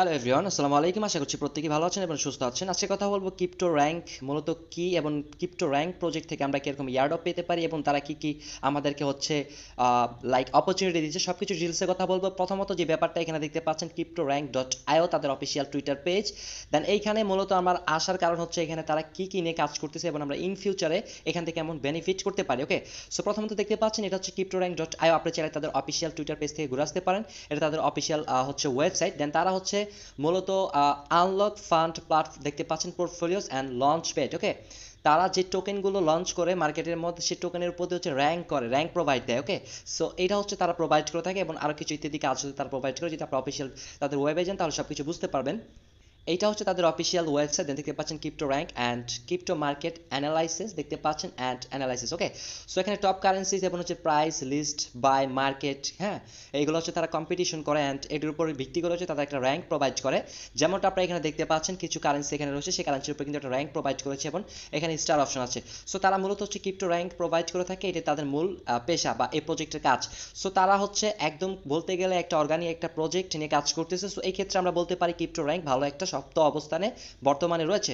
hello everyone আসসালামু আলাইকুম আশা করছি প্রত্যেকেই ভালো আছেন এবং সুস্থ আছেন আজকে কথা বলবো কিপ্টো র্যাঙ্ক মূলত কি এবং কিপ্টো র্যাঙ্ক প্রজেক্ট থেকে আমরা কীরকম ইয়ার্ডও পেতে পারি এবং তারা কি কি আমাদেরকে হচ্ছে লাইক অপরচুনিটি দিচ্ছে সব কিছু ডিলসে কথা বলবো প্রথমত যে ব্যাপারটা এখানে দেখতে পাচ্ছেন কিপ্টো র্যাঙ্ক ডট আইও তাদের অফিসিয়াল টুইটার পেজ দেন এইখানে মূলত আমার আসার কারণ হচ্ছে এখানে তারা কি কি নিয়ে কাজ করতেছে এবং আমরা ইন ফিউচারে এখান থেকে এমন বেনিফিট করতে পারি ওকে সো প্রথমত দেখতে পাচ্ছেন এটা হচ্ছে কিপ্টো র্যাঙ্ক ডট আইও আপনি চাইলে তাদের অফিসিয়াল টুইটার পেজ থেকে ঘুরে আসতে পারেন এটা তাদের অফিসিয়াল হচ্ছে ওয়েবসাইট দেন তারা হচ্ছে মূলত আনলক ফান্ড প্লাট দেখতে পাচ্ছেন portfolios and launch paid okay তারা যে টোকেনগুলো লঞ্চ করে মার্কেটের মধ্যে সেই টোকেনের প্রতি হচ্ছে র্যাঙ্ক করে র্যাঙ্ক প্রোভাইড দেয় ওকে সো এটা হচ্ছে তারা প্রোভাইড করে থাকে এবং আরও কিছু ইত্যাদি কাজ হচ্ছে তারা প্রোভাইড করে যদি আপনারা অফিসিয়াল তাদের ওয়েবে যান তাহলে সব কিছু বুঝতে পারবেন এইটা হচ্ছে তাদের অফিসিয়াল ওয়েবসাইট দেখতে পাচ্ছেন crypto rank and crypto market analysis দেখতে পাচ্ছেন অ্যান্ড অ্যানালাইসিস ওকে সো এখানে টপ কারেন্সিজ এবং হচ্ছে প্রাইস লিস্ট বাই মার্কেট হ্যাঁ এইগুলো হচ্ছে তারা কম্পিটিশন করে অ্যান্ড এটির উপর ভিত্তি করে হচ্ছে তারা একটা র্যাঙ্ক প্রোভাইড করে যেমনটা আপনারা এখানে দেখতে পাচ্ছেন কিছু কারেন্সি এখানে রয়েছে সেই কারেন্সির উপর কিন্তু একটা র্যাঙ্ক প্রোভাইড করেছে এবং এখানে স্টার অপশন আছে সো তারা মূলত হচ্ছে ক্রিপ্টো র্যাঙ্ক প্রোভাইড করে থাকে এটা তাদের মূল পেশা বা এই প্রজেক্টের কাজ সো তারা হচ্ছে একদম বলতে গেলে একটা অর্গানিক একটা প্রজেক্ট নিয়ে কাজ করতেছে সো এই ক্ষেত্রে আমরা বলতে পারি ক্রিপ্টো র্যাঙ্ক ভালো একটা শক্ত অবস্থানে বর্তমানে রয়েছে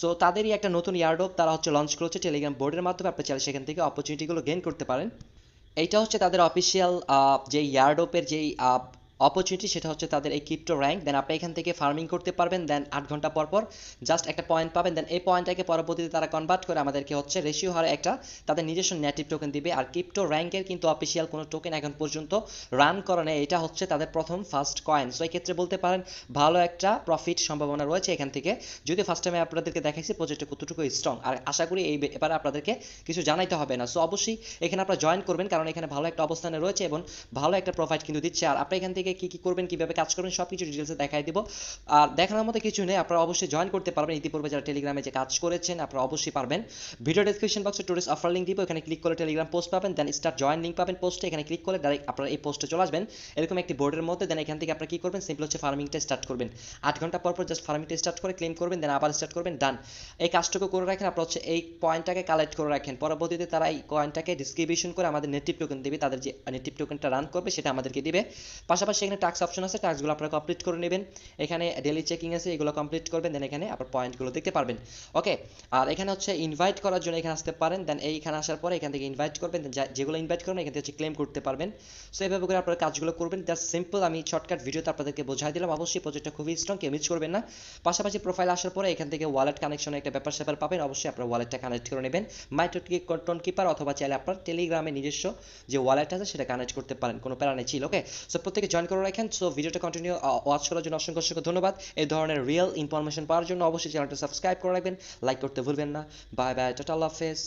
সো তাদেরই একটা নতুন ইয়ার্ডোপ তারা হচ্ছে লঞ্চ করেছে টেলিগ্রাম বোর্ডের মাধ্যমে আপনি চাইলে সেখান থেকে অপরচুনিটিগুলো গেইন করতে পারেন এইটা হচ্ছে তাদের অফিসিয়াল যে ইয়ার্ডোপের যেই অপরচুনিটি সেটা হচ্ছে তাদের এই ক্রিপ্টো র্যাঙ্ক দেন আপনি এখান থেকে ফার্মিং করতে পারবেন দেন আট ঘন্টা পরপর জাস্ট একটা পয়েন্ট পাবেন দেন এই পয়েন্টটাকে পরবর্তীতে তারা কনভার্ট করে আমাদেরকে হচ্ছে রেশিও হারে একটা তাদের নিজস্ব নেটিভ টোকেন দিবে আর ক্রিপ্টো র্যাঙ্কের কিন্তু অফিসিয়াল কোনো টোকেন এখন পর্যন্ত রান করে নেই এটা হচ্ছে তাদের প্রথম ফার্স্ট কয়েন সো এক্ষেত্রে বলতে পারেন ভালো একটা প্রফিট সম্ভাবনা রয়েছে এখান থেকে যদি ফার্স্ট টাইমে আপনাদেরকে দেখাইছি প্রজেক্টটা কতটুকু স্ট্রং আর আশা করি এই ব্যাপারে আপনাদেরকে কিছু জানাইতে হবে না সো অবশ্যই এখানে আপনারা জয়েন করবেন কারণ এখানে ভালো একটা অবস্থানে রয়েছে এবং ভালো একটা প্রোফাইট কিন্তু দিচ্ছে আর আপনি এখান থেকে থেকে কী কী করবেন কীভাবে কাজ করবেন সব কিছু ডিটেলসে দেখাই দেবো আর দেখানোর মতো কিছু নেই আপনারা অবশ্যই জয়েন করতে পারবেন ইতিপূর্বে যারা টেলিগ্রামে যে কাজ করেছেন আপনারা অবশ্যই পারবেন ভিডিও ডেসক্রিপশন বক্সে টুরিস্ট অফার লিঙ্ক দিব এখানে ক্লিক করে টেলিগ্রাম পোস্ট পাবেন দেন স্টার জয়েন লিঙ্ক পাবেন পোস্টে এখানে ক্লিক করে ডাইরেক্ট আপনারা এই পোস্টে চলে আসবেন এরকম একটি বোর্ডের মধ্যে দেন এখান থেকে আপনারা কী করবেন সিম্পল হচ্ছে ফার্মিংটা স্টার্ট করবেন আট ঘন্টা পর পর জাস্ট ফার্মিংটা স্টার্ট করে ক্লেম করবেন দেন আবার স্টার্ট করবেন ডান এই কাজটুকু করে রাখেন আপনারা হচ্ছে এই কয়েনটাকে কালেক্ট করে রাখেন পরবর্তীতে তারা এই কয়েনটাকে ডিস্ট্রিবিউশন করে আমাদের নেটিভ টোকেন দেবে তাদের যে নেটিভ টোকেনটা রান করবে সেটা আমাদেরকে দিবে পাশাপাশি সেখানে টাস্ক অপশন আছে টাস্কগুলো আপনারা কমপ্লিট করে নেবেন এখানে ডেলি চেকিং আছে এগুলো কমপ্লিট করবেন দেন এখানে আপনার পয়েন্টগুলো দেখতে পারবেন ওকে আর এখানে হচ্ছে ইনভাইট করার জন্য এখানে আসতে পারেন দেন এইখানে আসার পরে এখান থেকে ইনভাইট করবেন যেগুলো ইনভাইট করবেন এখান থেকে হচ্ছে ক্লেম করতে পারবেন সো এভাবে করে আপনারা কাজগুলো করবেন দ্যাট সিম্পল আমি শর্টকাট ভিডিওতে আপনাদেরকে বোঝাই দিলাম অবশ্যই প্রজেক্টটা খুবই স্ট্রং কেউ মিস করবেন না পাশাপাশি প্রোফাইল আসার পরে এখান থেকে ওয়ালেট কানেকশনের একটা ব্যাপার স্যাপার পাবেন অবশ্যই আপনার ওয়ালেটটা কানেক্ট করে নেবেন মাইটোটিক কন্টন কিপার অথবা চাইলে আপনার টেলিগ্রামে নিজস্ব যে ওয়ালেট আছে সেটা কানেক্ট করতে পারেন কোনো প্যারা নেই ছিল ওকে সো প্রত্যেকে জয়েন জয়েন করে রাখেন সো ভিডিওটা কন্টিনিউ ওয়াচ করার জন্য অসংখ্য অসংখ্য ধন্যবাদ এই ধরনের রিয়েল ইনফরমেশন পাওয়ার জন্য অবশ্যই চ্যানেলটা সাবস্ক্রাইব করে রাখবেন লাইক করতে ভুলবেন না বাই বাই টাটা আল্লাহ হাফেজ